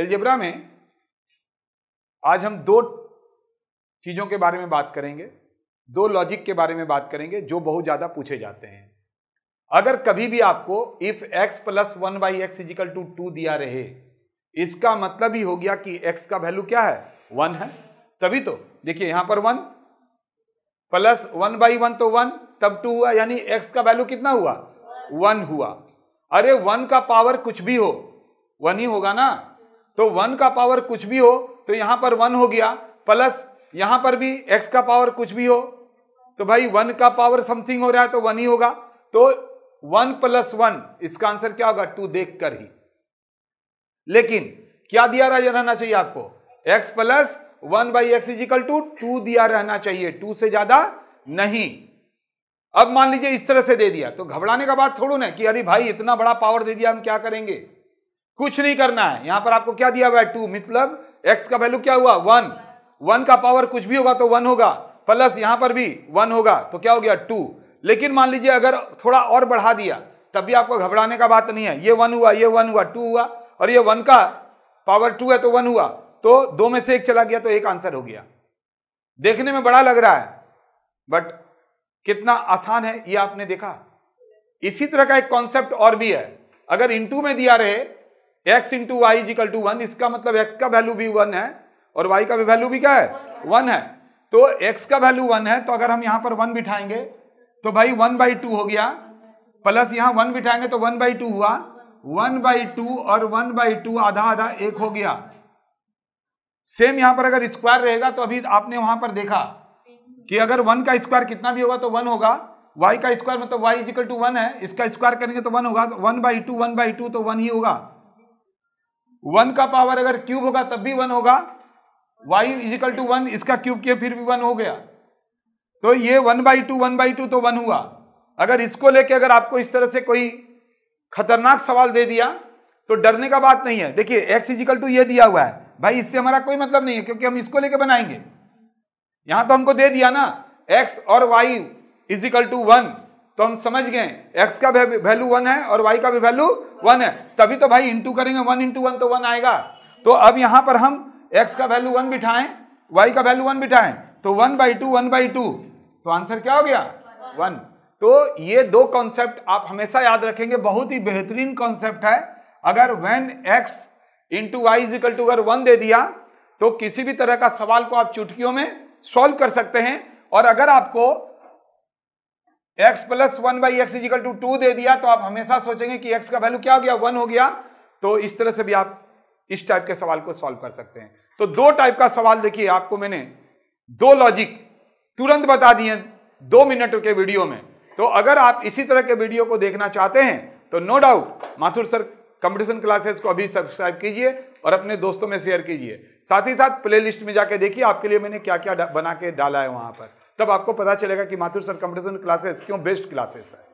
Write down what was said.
algebra में आज हम दो चीज़ों के बारे में बात करेंगे दो लॉजिक के बारे में बात करेंगे जो बहुत ज़्यादा पूछे जाते हैं अगर कभी भी आपको if x plus one by x is equal to two दिया रहे इसका मतलब ही हो गया कि x का वैल्यू क्या है वन है तभी तो देखिए यहां पर one plus one by one तो वन तब टू हुआ यानी x का वैल्यू कितना हुआ वन हुआ अरे वन का पावर कुछ भी हो वन ही होगा ना तो वन का पावर कुछ भी हो तो यहां पर वन हो गया प्लस यहां पर भी एक्स का पावर कुछ भी हो तो भाई वन का पावर समथिंग हो रहा है तो वन ही होगा तो वन प्लस वन इसका आंसर क्या होगा टू देख कर ही लेकिन क्या दिया रहना चाहिए आपको x plus one by x is equal to two दिया रहना चाहिए टू से ज्यादा नहीं अब मान लीजिए इस तरह से दे दिया तो घबराने का बात थोड़ू ना कि अरे भाई इतना बड़ा पावर दे दिया हम क्या करेंगे कुछ नहीं करना है यहां पर आपको क्या दिया हुआ है टू मतलब एक्स का वैल्यू क्या हुआ वन वन का पावर कुछ भी होगा तो वन होगा प्लस यहां पर भी वन होगा तो क्या हो गया टू लेकिन मान लीजिए अगर थोड़ा और बढ़ा दिया तब भी आपको घबराने का बात नहीं है ये वन हुआ ये वन हुआ टू हुआ और ये वन का पावर टू है तो वन हुआ तो दो में से एक चला गया तो एक आंसर हो गया देखने में बड़ा लग रहा है बट कितना आसान है ये आपने देखा इसी तरह का एक कॉन्सेप्ट और भी है अगर इंटू में दिया रहे x into y is equal to one इसका मतलब एक्स का वैल्यू भी वन है और वाई का वैल्यू भी क्या है वन है तो एक्स का वैल्यू वन है तो अगर हम यहाँ पर वन बिठाएंगे तो भाई वन बाई टू हो गया प्लस यहाँ वन बिठाएंगे तो वन बाई टू हुआ वन बाई टू और वन बाई टू आधा आधा एक हो गया सेम यहाँ पर अगर स्क्वायर रहेगा तो अभी आपने वहां पर देखा कि अगर वन का स्क्वायर कितना भी होगा तो वन होगा वाई का स्क्वायर मतलब वाई इजिकल टू वन है इसका स्क्वायर करेंगे तो वन होगा one by two one by two तो वन ही होगा वन का पावर अगर क्यूब होगा तब भी वन होगा वाई इजिकल टू वन इसका क्यूब किया फिर भी वन हो गया तो ये one by two one by two तो वन हुआ अगर इसको लेके अगर आपको इस तरह से कोई खतरनाक सवाल दे दिया तो डरने का बात नहीं है देखिए एक्स इजिकल टू ये दिया हुआ है भाई इससे हमारा कोई मतलब नहीं है क्योंकि हम इसको लेके बनाएंगे यहां तो हमको दे दिया ना एक्स और वाई इजिकल टू वन तो हम समझ गए एक्स का वैल्यू वन है और वाई का भी वैल्यू वन है तभी तो भाई इंटू करेंगे वन इंटू वन तो वन आएगा तो अब यहाँ पर हम एक्स का वैल्यू वन बिठाएं वाई का वैल्यू वन बिठाएं तो one by two one by two तो आंसर क्या हो गया वन तो ये दो कॉन्सेप्ट आप हमेशा याद रखेंगे बहुत ही बेहतरीन कॉन्सेप्ट है अगर when x into y is equal to अगर वन दे दिया तो किसी भी तरह का सवाल को आप चुटकियों में सॉल्व कर सकते हैं और अगर आपको x plus one by x is equal to two दे दिया तो आप हमेशा सोचेंगे कि एक्स का वैल्यू क्या हो गया वन हो गया तो इस तरह से भी आप इस टाइप के सवाल को सॉल्व कर सकते हैं तो दो टाइप का सवाल देखिए आपको मैंने दो लॉजिक तुरंत बता दिए दो मिनट के वीडियो में तो अगर आप इसी तरह के वीडियो को देखना चाहते हैं तो no doubt Mathur sir competition classes को अभी सब्सक्राइब कीजिए और अपने दोस्तों में शेयर कीजिए साथ ही साथ प्लेलिस्ट में जाके देखिए आपके लिए मैंने क्या क्या बना के डाला है वहां पर तब आपको पता चलेगा कि माथुर सर कंपटीशन क्लासेस क्यों बेस्ट क्लासेस है